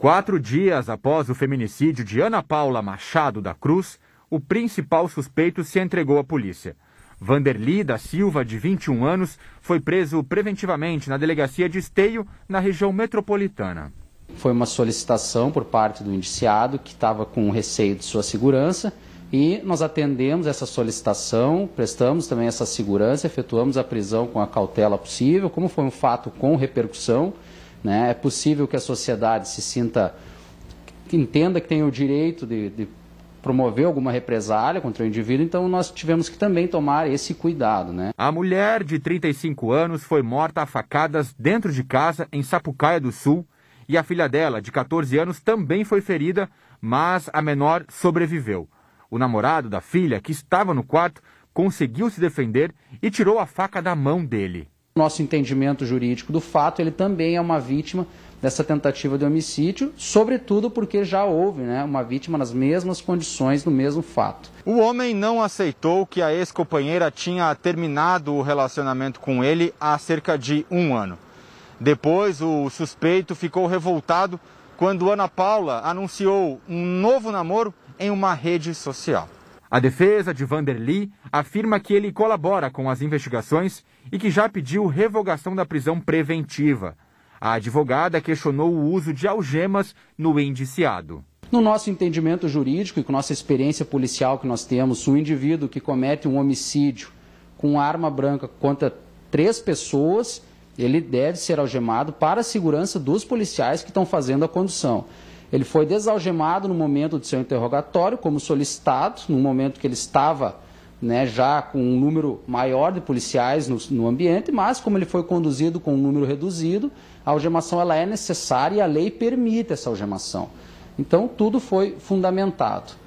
Quatro dias após o feminicídio de Ana Paula Machado da Cruz, o principal suspeito se entregou à polícia. Vanderli da Silva, de 21 anos, foi preso preventivamente na delegacia de Esteio, na região metropolitana. Foi uma solicitação por parte do indiciado, que estava com receio de sua segurança, e nós atendemos essa solicitação, prestamos também essa segurança, efetuamos a prisão com a cautela possível, como foi um fato com repercussão. Né? É possível que a sociedade se sinta, que entenda que tem o direito de, de promover alguma represália contra o indivíduo, então nós tivemos que também tomar esse cuidado, né? A mulher de 35 anos foi morta a facadas dentro de casa em Sapucaia do Sul e a filha dela, de 14 anos, também foi ferida, mas a menor sobreviveu. O namorado da filha, que estava no quarto, conseguiu se defender e tirou a faca da mão dele nosso entendimento jurídico do fato, ele também é uma vítima dessa tentativa de homicídio, sobretudo porque já houve né, uma vítima nas mesmas condições do mesmo fato. O homem não aceitou que a ex-companheira tinha terminado o relacionamento com ele há cerca de um ano. Depois, o suspeito ficou revoltado quando Ana Paula anunciou um novo namoro em uma rede social. A defesa de Vanderly afirma que ele colabora com as investigações e que já pediu revogação da prisão preventiva. A advogada questionou o uso de algemas no indiciado. No nosso entendimento jurídico e com nossa experiência policial que nós temos, o indivíduo que comete um homicídio com arma branca contra três pessoas, ele deve ser algemado para a segurança dos policiais que estão fazendo a condução. Ele foi desalgemado no momento de seu interrogatório, como solicitado, no momento que ele estava né, já com um número maior de policiais no, no, ambiente, mas como ele foi conduzido com um número reduzido, a algemação ela é necessária e a lei permite essa algemação. Então, tudo foi fundamentado.